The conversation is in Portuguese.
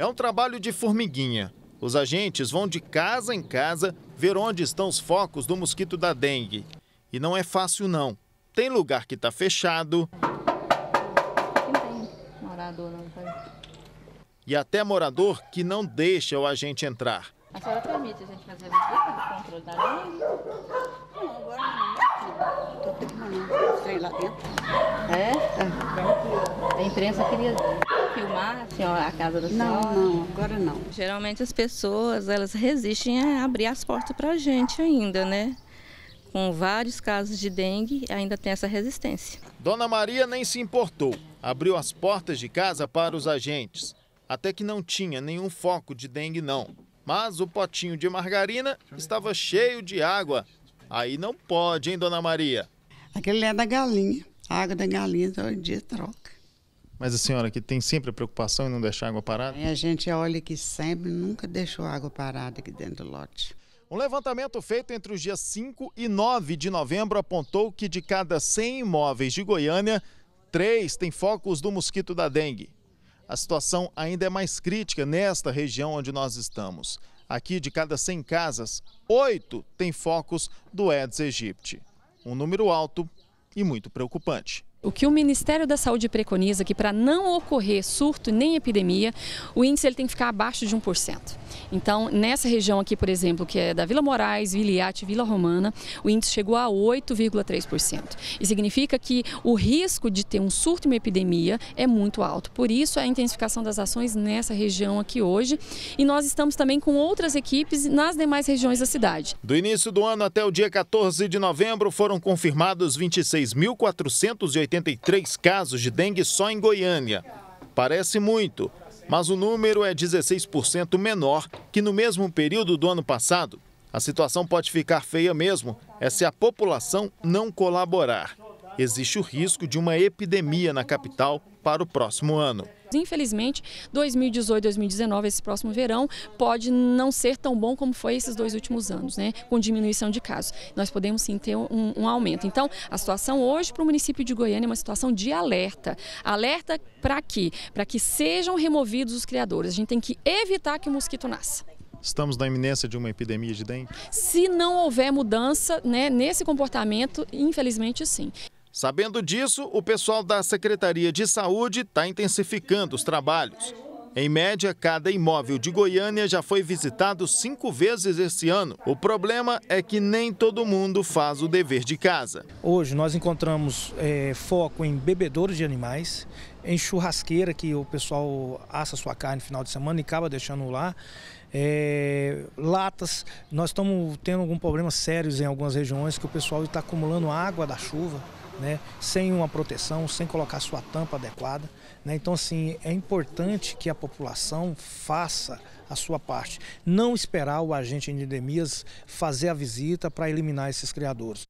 É um trabalho de formiguinha. Os agentes vão de casa em casa ver onde estão os focos do mosquito da dengue. E não é fácil, não. Tem lugar que está fechado. E até morador que não deixa o agente entrar. A senhora permite a gente fazer a visita do controle da dengue? Não, agora não. Estou né? terminando lá dentro. É? é? A imprensa queria filmar a, ó, a casa da senhora? Não, não, agora não. Geralmente as pessoas, elas resistem a abrir as portas para a gente ainda, né? Com vários casos de dengue, ainda tem essa resistência. Dona Maria nem se importou. Abriu as portas de casa para os agentes. Até que não tinha nenhum foco de dengue, não. Mas o potinho de margarina estava cheio de água. Aí não pode, hein, Dona Maria? Aquele é da galinha. A água da galinha todo então, dia troca. Mas a senhora que tem sempre a preocupação em não deixar a água parada? É, a gente olha que sempre nunca deixou a água parada aqui dentro do lote. Um levantamento feito entre os dias 5 e 9 de novembro apontou que de cada 100 imóveis de Goiânia, três têm focos do mosquito da dengue. A situação ainda é mais crítica nesta região onde nós estamos. Aqui, de cada 100 casas, oito têm focos do Aedes aegypti um número alto e muito preocupante. O que o Ministério da Saúde preconiza é que para não ocorrer surto nem epidemia, o índice ele tem que ficar abaixo de 1%. Então, nessa região aqui, por exemplo, que é da Vila Moraes, Viliate, Vila Romana, o índice chegou a 8,3%. E significa que o risco de ter um surto e uma epidemia é muito alto. Por isso, a intensificação das ações nessa região aqui hoje. E nós estamos também com outras equipes nas demais regiões da cidade. Do início do ano até o dia 14 de novembro, foram confirmados 26.480 183 casos de dengue só em Goiânia. Parece muito, mas o número é 16% menor que no mesmo período do ano passado. A situação pode ficar feia mesmo é se a população não colaborar existe o risco de uma epidemia na capital para o próximo ano. Infelizmente, 2018, 2019, esse próximo verão, pode não ser tão bom como foi esses dois últimos anos, né? com diminuição de casos. Nós podemos sim ter um, um aumento. Então, a situação hoje para o município de Goiânia é uma situação de alerta. Alerta para quê? Para que sejam removidos os criadores. A gente tem que evitar que o mosquito nasça. Estamos na iminência de uma epidemia de dengue? Se não houver mudança né, nesse comportamento, infelizmente sim. Sabendo disso, o pessoal da Secretaria de Saúde está intensificando os trabalhos. Em média, cada imóvel de Goiânia já foi visitado cinco vezes esse ano. O problema é que nem todo mundo faz o dever de casa. Hoje nós encontramos é, foco em bebedores de animais, em churrasqueira, que o pessoal assa sua carne no final de semana e acaba deixando lá. É, latas, nós estamos tendo alguns problemas sérios em algumas regiões que o pessoal está acumulando água da chuva né, sem uma proteção, sem colocar sua tampa adequada. Né? Então, assim, é importante que a população faça a sua parte. Não esperar o agente de endemias fazer a visita para eliminar esses criadores.